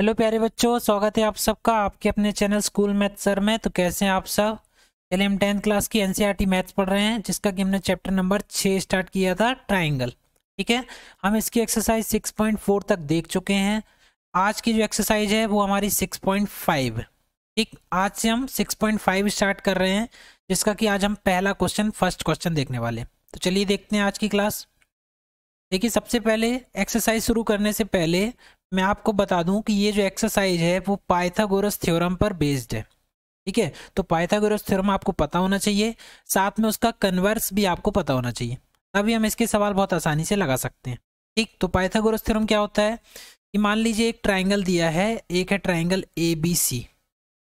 hello प्यारे बच्चों स्वागत है आप सबका आपके अपने चैनल स्कूल मैथ सर में तो कैसे हैं आप सब पहले हम टेंथ क्लास की एनसीईआरटी e मैथ्स पढ़ रहे हैं जिसका कि हमने चैप्टर नंबर छः स्टार्ट किया था ट्राइंगल ठीक है हम इसकी एक्सरसाइज सिक्स पॉइंट फोर तक देख चुके हैं आज की जो एक्सरसाइज है वो हमारी सिक्स पॉइंट फाइव ठीक आज से हम सिक्स पॉइंट फाइव स्टार्ट कर रहे हैं जिसका कि आज हम पहला क्वेश्चन फर्स्ट क्वेश्चन देखने वाले तो चलिए देखते हैं आज की क्लास देखिए सबसे पहले एक्सरसाइज शुरू करने से पहले मैं आपको बता दूं कि ये जो एक्सरसाइज है वो पाइथागोरस थ्योरम पर बेस्ड है ठीक है तो पाइथागोरस थ्योरम आपको पता होना चाहिए साथ में उसका कन्वर्स भी आपको पता होना चाहिए तभी हम इसके सवाल बहुत आसानी से लगा सकते हैं ठीक तो पाइथागोरस थ्योरम क्या होता है कि मान लीजिए एक ट्राइंगल दिया है एक है ट्राइंगल ए बी सी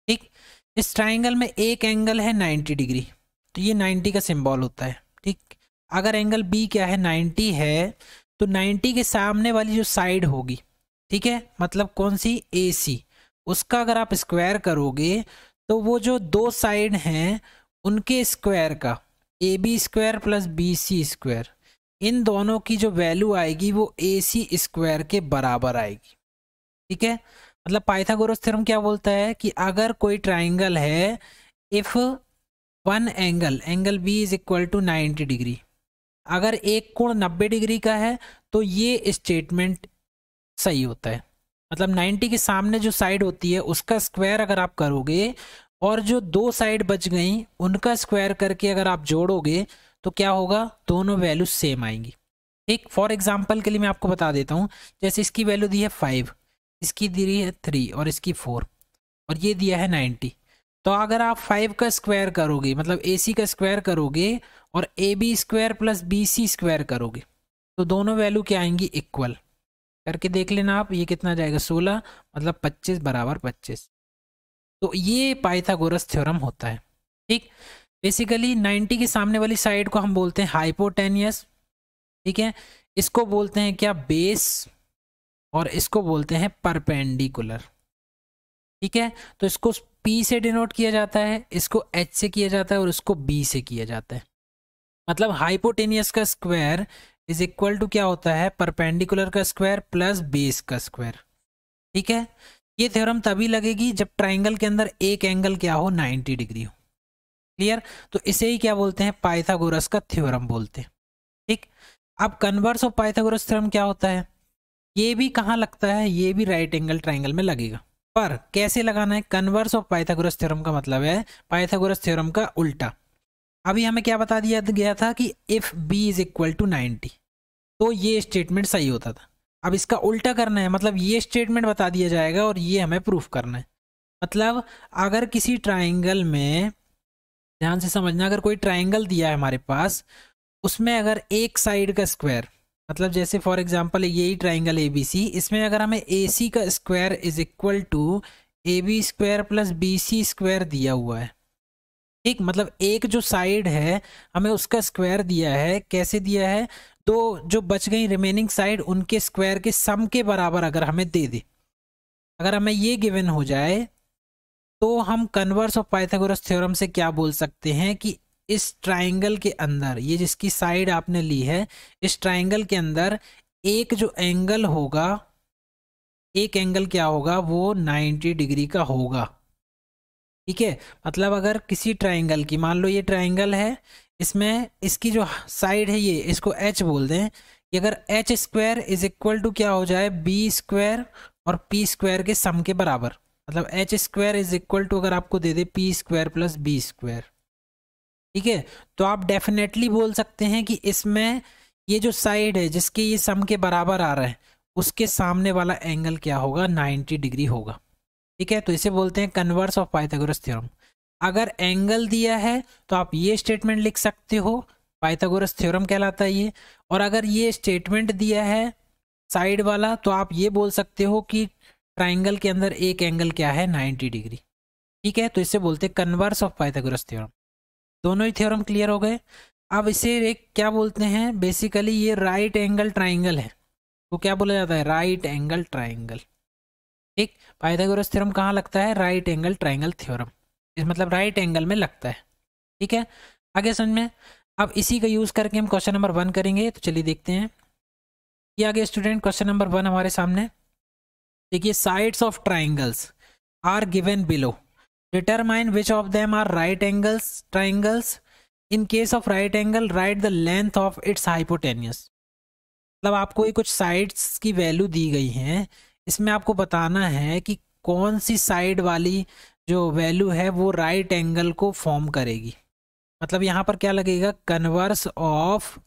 ठीक इस ट्राइंगल में एक एंगल है नाइन्टी डिग्री तो ये नाइन्टी का सिम्बॉल होता है ठीक अगर एंगल बी क्या है 90 है तो 90 के सामने वाली जो साइड होगी ठीक है मतलब कौन सी ए सी उसका अगर आप स्क्वायर करोगे तो वो जो दो साइड हैं उनके स्क्वायर का A B square plus B C square इन दोनों की जो वैल्यू आएगी वो ए सी स्क्वायर के बराबर आएगी ठीक है मतलब पाइथागोरस थ्योरम क्या बोलता है कि अगर कोई ट्राइंगल है if one angle angle B is equal to ninety degree अगर एक कोण नब्बे डिग्री का है तो ये स्टेटमेंट सही होता है मतलब 90 के सामने जो साइड होती है उसका स्क्वायर अगर आप करोगे और जो दो साइड बच गई उनका स्क्वायर करके अगर आप जोड़ोगे तो क्या होगा दोनों वैल्यू सेम आएंगी ठीक फॉर एग्जाम्पल के लिए मैं आपको बता देता हूँ जैसे इसकी वैल्यू दी है फाइव इसकी दी है थ्री और इसकी फोर और ये दिया है नाइन्टी तो अगर आप फाइव का स्क्वायर करोगे मतलब ए सी का स्क्वायर करोगे और A B square plus B C square करोगे तो दोनों वैल्यू क्या आएंगी इक्वल करके देख लेना आप ये कितना जाएगा सोलह मतलब पच्चीस बराबर पच्चीस तो ये पाइथागोरस थ्योरम होता है ठीक बेसिकली नाइन्टी के सामने वाली साइड को हम बोलते हैं हाइपोटेनियस ठीक है इसको बोलते हैं क्या बेस और इसको बोलते हैं परपेंडिकुलर ठीक है तो इसको पी से डिनोट किया जाता है इसको एच से किया जाता है और इसको बी से किया जाता है मतलब हाइपोटेनियस का स्क्वायर इज इक्वल टू क्या होता है परपेंडिकुलर का स्क्वायर प्लस बेस का स्क्वायर ठीक है ये थ्योरम तभी लगेगी जब ट्राइंगल के अंदर एक एंगल क्या हो 90 डिग्री हो क्लियर तो इसे ही क्या बोलते हैं पाइथागोरस का थ्योरम बोलते हैं ठीक अब कन्वर्स ऑफ पाइथागोरस थ्योरम क्या होता है ये भी कहाँ लगता है ये भी राइट एंगल ट्राइंगल में लगेगा पर कैसे लगाना है कन्वर्स ऑफ पाइथागोरस थ्योरम का मतलब है पाइथागोरस थ्योरम का उल्टा अभी हमें क्या बता दिया गया था कि if B is equal to ninety तो ये स्टेटमेंट सही होता था अब इसका उल्टा करना है मतलब ये स्टेटमेंट बता दिया जाएगा और ये हमें प्रूफ करना है मतलब अगर किसी ट्राइंगल में ध्यान से समझना अगर कोई ट्राइंगल दिया है हमारे पास उसमें अगर एक साइड का स्क्वायर मतलब जैसे फॉर एग्जांपल यही ट्राइंगल ए बी सी इसमें अगर हमें ए सी का square is equal to A B square plus B C square दिया हुआ है ठीक मतलब एक जो साइड है हमें उसका स्क्वायर दिया है कैसे दिया है तो जो बच गई रिमेनिंग साइड उनके स्क्वायर के सम के बराबर अगर हमें दे दे अगर हमें ये गिवन हो जाए तो हम कन्वर्स ऑफ पाइथागोरस थ्योरम से क्या बोल सकते हैं कि इस ट्राइंगल के अंदर ये जिसकी साइड आपने ली है इस ट्राइंगल के अंदर एक जो एंगल होगा एक एंगल क्या होगा वो 90 डिग्री का होगा ठीक है मतलब अगर किसी ट्राइंगल की मान लो ये ट्राइंगल है इसमें इसकी जो साइड है ये इसको एच बोल दें कि अगर H square is equal to क्या हो जाए बी स्क्वायर और पी स्क्वायर के सम के बराबर मतलब H square is equal to अगर आपको दे दे P square plus B square ठीक है तो आप डेफिनेटली बोल सकते हैं कि इसमें ये जो साइड है जिसके ये सम के बराबर आ रहा है उसके सामने वाला एंगल क्या होगा 90 डिग्री होगा ठीक है तो इसे बोलते हैं कन्वर्स ऑफ पाइथागोरस थ्योरम अगर एंगल दिया है तो आप ये स्टेटमेंट लिख सकते हो पाइथागोरस थ्योरम कहलाता है ये और अगर ये स्टेटमेंट दिया है साइड वाला तो आप ये बोल सकते हो कि ट्राइंगल के अंदर एक एंगल क्या है 90 डिग्री ठीक है तो इसे बोलते हैं कन्वर्स ऑफ पाइथागोरस थ्योरम दोनों ही थ्योरम क्लियर हो गए अब इसे एक क्या बोलते हैं बेसिकली ये राइट एंगल ट्राइंगल है तो क्या बोला जाता है राइट एंगल ट्राइंगल ठीक पाइथागोरस थ्योरम कहाँ लगता है राइट एंगल ट्राइंगल थ्योरम इस मतलब राइट एंगल में लगता है ठीक है आगे समझ में अब इसी का यूज़ करके हम क्वेश्चन नंबर वन करेंगे तो चलिए देखते हैं ये आगे स्टूडेंट क्वेश्चन नंबर वन हमारे सामने देखिए sides of triangles are given below determine which of them are right angles triangles in case of right angle write the length of its hypotenuse मतलब आपको ये कुछ साइड्स की वैल्यू दी गई हैं इसमें आपको बताना है कि कौन सी साइड वाली जो वैल्यू है वो राइट एंगल को फॉर्म करेगी मतलब यहाँ पर क्या लगेगा कन्वर्स ऑफ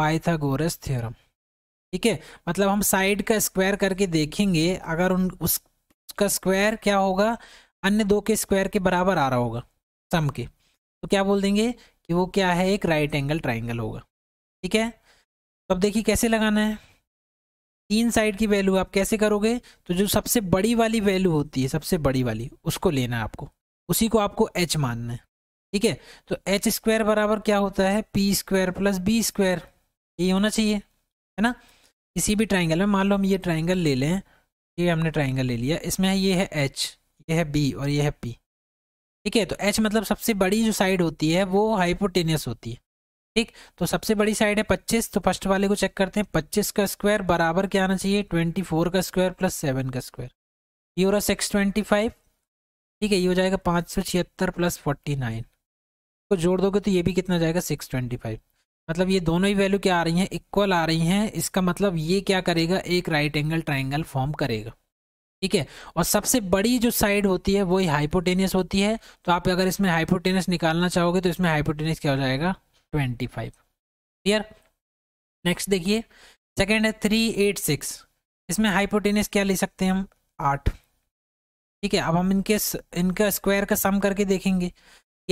पाइथागोरस थ्योरम ठीक है मतलब हम साइड का स्क्वायर करके देखेंगे अगर उन उस, उसका स्क्वायर क्या होगा अन्य दो के स्क्वायर के बराबर आ रहा होगा सम के तो क्या बोल देंगे कि वो क्या है एक राइट एंगल ट्राइंगल होगा ठीक है तो अब देखिए कैसे लगाना है तीन साइड की वैल्यू आप कैसे करोगे तो जो सबसे बड़ी वाली वैल्यू होती है सबसे बड़ी वाली उसको लेना है आपको उसी को आपको एच मानना है ठीक है तो एच स्क्वायर बराबर क्या होता है P square plus B square ये होना चाहिए है ना किसी भी ट्राइंगल में मान लो हम ये ट्राइंगल ले लें ये हमने ट्राइंगल ले लिया इसमें ये है एच ये है बी और ये है पी ठीक है तो एच मतलब सबसे बड़ी जो साइड होती है वो हाइपोटेनियस होती है ठीक तो सबसे बड़ी साइड है पच्चीस तो फर्स्ट वाले को चेक करते हैं पच्चीस का स्क्वायर बराबर क्या आना चाहिए ट्वेंटी फोर का स्क्वायर प्लस सेवन का स्क्वायर ये हो रहा सिक्स ट्वेंटी फाइव ठीक है ये हो जाएगा पाँच सौ छिहत्तर प्लस फोर्टी नाइन जोड़ दोगे तो ये भी कितना जाएगा सिक्स ट्वेंटी फाइव मतलब ये दोनों ही वैल्यू क्या आ रही हैं इक्वल आ रही हैं इसका मतलब ये क्या करेगा एक राइट एंगल ट्राइंगल फॉर्म करेगा ठीक है और सबसे बड़ी जो साइड होती है वही हाइपोटेनियस होती है तो आप अगर इसमें हाइपोटेनियस निकालना चाहोगे तो इसमें हाइपोटेनियस क्या हो जाएगा ट्वेंटी फाइव क्लियर नेक्स्ट देखिए सेकेंड है थ्री एट सिक्स इसमें हाइपोटेनस क्या ले सकते हैं हम आठ ठीक है अब हम इनके इनका स्क्वायर का सम करके देखेंगे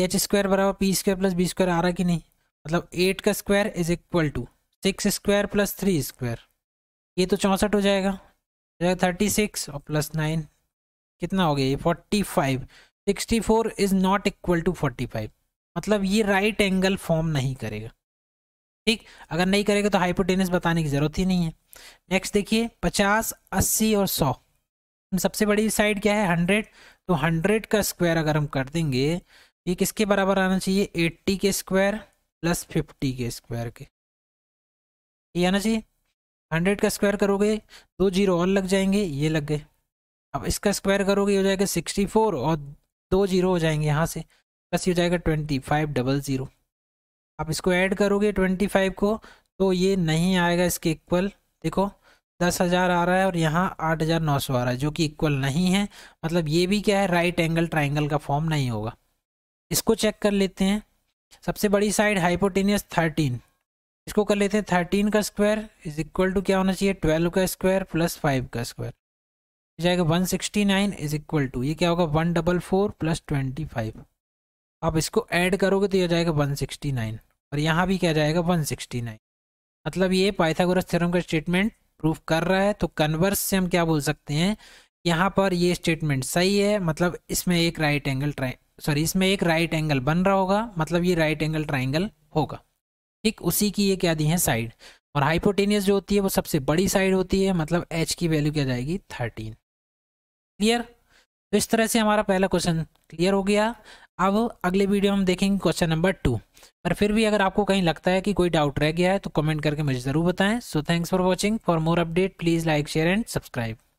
एच स्क्वायर बराबर P square plus B square आ रहा कि नहीं मतलब एट का square is equal to six square plus three square ये तो चौंसठ हो जाएगा थर्टी सिक्स और प्लस नाइन कितना हो गया ये forty five sixty four is not equal to forty five मतलब ये राइट एंगल फॉर्म नहीं करेगा ठीक अगर नहीं करेगा तो हाइपोटेनस बताने की जरूरत ही नहीं है नेक्स्ट देखिए पचास अस्सी और सौ सबसे बड़ी साइड क्या है हंड्रेड तो हंड्रेड का स्क्वायर अगर हम कर देंगे ये किसके बराबर आना चाहिए एट्टी के स्क्वायर प्लस फिफ्टी के स्क्वायर के ये आना चाहिए हंड्रेड का स्क्वायर करोगे दो जीरो और लग जाएंगे ये लग गए अब इसका स्क्वायर करोगे हो जाएगा सिक्सटी फोर और दो जीरो हो जाएंगे यहाँ से प्लस ये हो जाएगा ट्वेंटी फाइव डबल ज़ीरो आप इसको ऐड करोगे ट्वेंटी फाइव को तो ये नहीं आएगा इसके इक्वल देखो दस हज़ार आ रहा है और यहाँ आठ हज़ार नौ सौ आ रहा है जो कि इक्वल नहीं है मतलब ये भी क्या है राइट एंगल ट्राइंगल का फॉर्म नहीं होगा इसको चेक कर लेते हैं सबसे बड़ी साइड हाइपोटेनियस थर्टीन इसको कर लेते हैं थर्टीन का स्क्वायर इज इक्वल टू क्या होना चाहिए ट्वेल्व का स्क्वायर प्लस फाइव का स्क्वायर जाएगा one sixty nine is equal to ये क्या होगा one double four plus twenty five आप इसको ऐड करोगे तो यह जाएगा 169 और यहाँ भी क्या जाएगा 169 मतलब ये पाइथागोरस थ्योरम का स्टेटमेंट प्रूफ कर रहा है तो कन्वर्स से हम क्या बोल सकते हैं यहाँ पर ये स्टेटमेंट सही है मतलब इसमें एक राइट एंगल ट्राइ सॉरी इसमें एक राइट एंगल बन रहा होगा मतलब ये राइट एंगल ट्राइंगल होगा ठीक उसी की ये क्या दी है साइड और हाइपोटेनियस जो होती है वो सबसे बड़ी साइड होती है मतलब एच की वैल्यू क्या जाएगी थर्टीन क्लियर तो इस तरह से हमारा पहला क्वेश्चन क्लियर हो गया अब अगले वीडियो हम देखेंगे क्वेश्चन नंबर टू पर फिर भी अगर आपको कहीं लगता है कि कोई डाउट रह गया है तो कमेंट करके मुझे ज़रूर बताएं so thanks for watching for more update please like share and subscribe